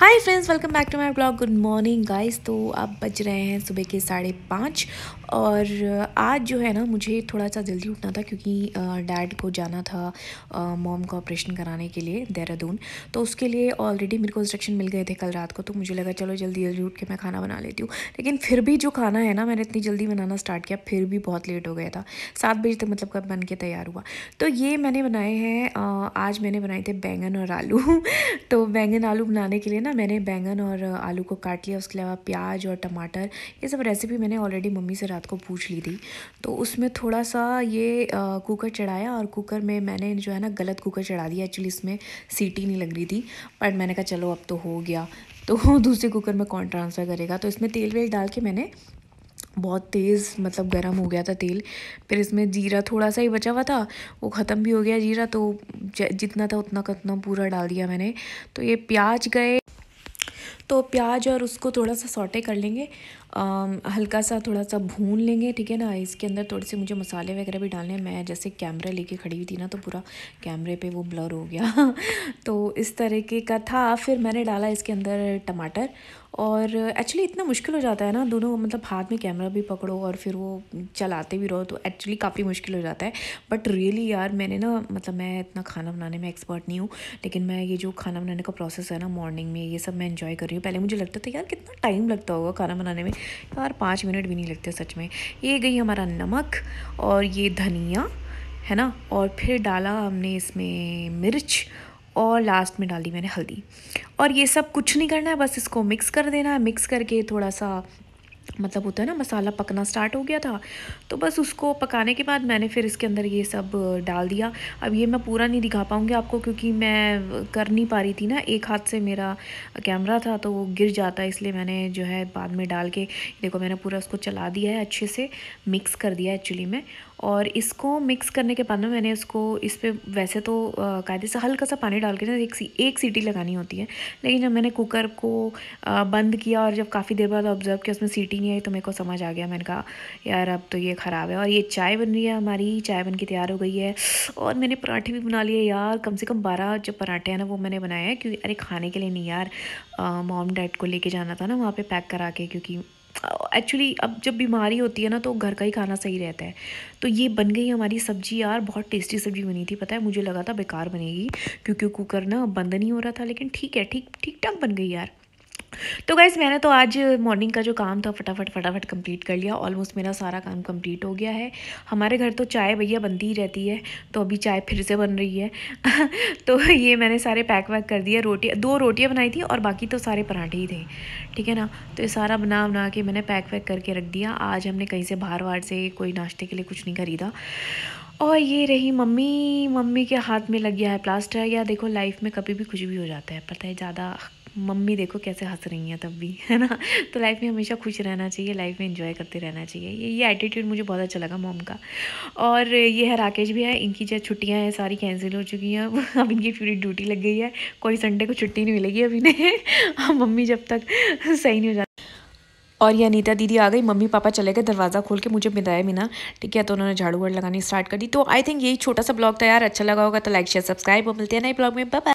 hi friends welcome back to my blog good morning guys तो आप बज रहे हैं सुबह के साढ़े पाँच और आज जो है ना मुझे थोड़ा सा जल्दी उठना था क्योंकि डैड को जाना था मॉम का ऑपरेशन कराने के लिए देहरादून तो उसके लिए ऑलरेडी मेरे को इंस्ट्रक्शन मिल गए थे कल रात को तो मुझे लगा चलो जल्दी जल्दी उठ के मैं खाना बना लेती हूँ लेकिन फिर भी जो खाना है ना मैंने इतनी जल्दी बनाना स्टार्ट किया फिर भी बहुत लेट हो गया था सात बजे तक मतलब कब बन के तैयार हुआ तो ये मैंने बनाए हैं आज मैंने बनाए थे बैंगन और आलू तो बैंगन आलू बनाने के लिए ना मैंने बैंगन और आलू को काट लिया उसके अलावा प्याज और टमाटर ये सब रेसिपी मैंने ऑलरेडी मम्मी से रात को पूछ ली थी तो उसमें थोड़ा सा ये कुकर चढ़ाया और कुकर में मैंने जो है ना गलत कुकर चढ़ा दिया एक्चुअली इसमें सीटी नहीं लग रही थी बट मैंने कहा चलो अब तो हो गया तो दूसरे कुकर में कौन ट्रांसफ़र करेगा तो इसमें तेल वेल डाल के मैंने बहुत तेज़ मतलब गर्म हो गया था तेल फिर इसमें जीरा थोड़ा सा ही बचा हुआ था वो ख़त्म भी हो गया जीरा तो जितना था उतना का उतना पूरा डाल दिया मैंने तो ये प्याज गए तो प्याज और उसको थोड़ा सा सॉटे कर लेंगे आ, हल्का सा थोड़ा सा भून लेंगे ठीक है ना इसके अंदर थोड़े से मुझे मसाले वगैरह भी डालने मैं जैसे कैमरा लेके खड़ी हुई थी ना तो पूरा कैमरे पे वो ब्लर हो गया तो इस तरीके का था फिर मैंने डाला इसके अंदर टमाटर और एक्चुअली इतना मुश्किल हो जाता है ना दोनों मतलब हाथ में कैमरा भी पकड़ो और फिर वो चलाते भी रहो तो एक्चुअली काफ़ी मुश्किल हो जाता है बट रियली यार मैंने ना मतलब मैं इतना खाना बनाने में एक्सपर्ट नहीं हूँ लेकिन मैं ये जो खाना बनाने का प्रोसेस है ना मॉर्निंग में ये सब मैं इन्जॉय कर रही हूँ रही हूँ पहले मुझे लगता था यार कितना टाइम लगता होगा खाना बनाने में यार पाँच मिनट भी नहीं लगते सच में ये गई हमारा नमक और ये धनिया है ना और फिर डाला हमने इसमें मिर्च और लास्ट में डाली मैंने हल्दी और ये सब कुछ नहीं करना है बस इसको मिक्स कर देना है मिक्स करके थोड़ा सा मतलब होता है ना मसाला पकना स्टार्ट हो गया था तो बस उसको पकाने के बाद मैंने फिर इसके अंदर ये सब डाल दिया अब ये मैं पूरा नहीं दिखा पाऊँगी आपको क्योंकि मैं कर नहीं पा रही थी ना एक हाथ से मेरा कैमरा था तो वो गिर जाता है इसलिए मैंने जो है बाद में डाल के देखो मैंने पूरा उसको चला दिया है अच्छे से मिक्स कर दिया एक्चुअली में और इसको मिक्स करने के बाद में मैंने उसको इस पर वैसे तो कायदे से हल्का सा पानी डाल के ना एक सी, एक सीटी लगानी होती है लेकिन जब मैंने कुकर को बंद किया और जब काफ़ी देर बाद ऑब्जर्व किया उसमें सीटी नहीं आई तो मेरे को समझ आ गया मैंने कहा यार अब तो ये ख़राब है और ये चाय बन रही है हमारी चाय बन के तैयार हो गई है और मैंने पराठे भी बना लिए यार कम से कम बारह जो पराठे हैं ना वो मैंने बनाए हैं क्योंकि अरे खाने के लिए नहीं यार मॉम डैड को लेके जाना था ना वहाँ पर पैक करा के क्योंकि एक्चुअली अब जब बीमारी होती है ना तो घर का ही खाना सही रहता है तो ये बन गई हमारी सब्जी यार बहुत टेस्टी सब्जी बनी थी पता है मुझे लगा था बेकार बनेगी क्योंकि कुकर ना बंद नहीं हो रहा था लेकिन ठीक है ठीक ठीक ठाक बन गई यार तो गाइज़ मैंने तो आज मॉर्निंग का जो काम था फटाफट फटाफट कंप्लीट कर लिया ऑलमोस्ट मेरा सारा काम कंप्लीट हो गया है हमारे घर तो चाय भैया बनती ही रहती है तो अभी चाय फिर से बन रही है तो ये मैंने सारे पैक वैक कर दिया रोटी दो रोटियाँ बनाई थी और बाकी तो सारे पराठे ही थे ठीक है ना तो ये सारा बना बना के मैंने पैक वैक करके रख दिया आज हमने कहीं से बाहर वार से कोई नाश्ते के लिए कुछ नहीं खरीदा और ये रही मम्मी मम्मी के हाथ में लग गया है प्लास्टर या देखो लाइफ में कभी भी कुछ भी हो जाता है पता है ज़्यादा मम्मी देखो कैसे हंस रही हैं तब भी है ना तो लाइफ में हमेशा खुश रहना चाहिए लाइफ में इन्जॉय करते रहना चाहिए ये ये एटीट्यूड मुझे बहुत अच्छा लगा मॉम का और ये है राकेश भी है इनकी जो छुट्टियां हैं सारी कैंसिल हो चुकी हैं अब इनकी पूरी ड्यूटी लग गई है कोई संडे को छुट्टी नहीं मिलेगी अब इन्हें मम्मी जब तक सही नहीं हो जाती और ये अनीता दीदी आ गई मम्मी पापा चले गए दरवाज़ा खोल के मुझे मिलाया मीना ठीक है तो उन्होंने झाड़ू वाड़ लगानी स्टार्ट कर दी तो आई थिंक यही छोटा सा ब्लॉग था यार अच्छा लगा होगा तो लाइक शेयर सब्सक्राइब और मिलते हैं नए ब्लॉग में बाय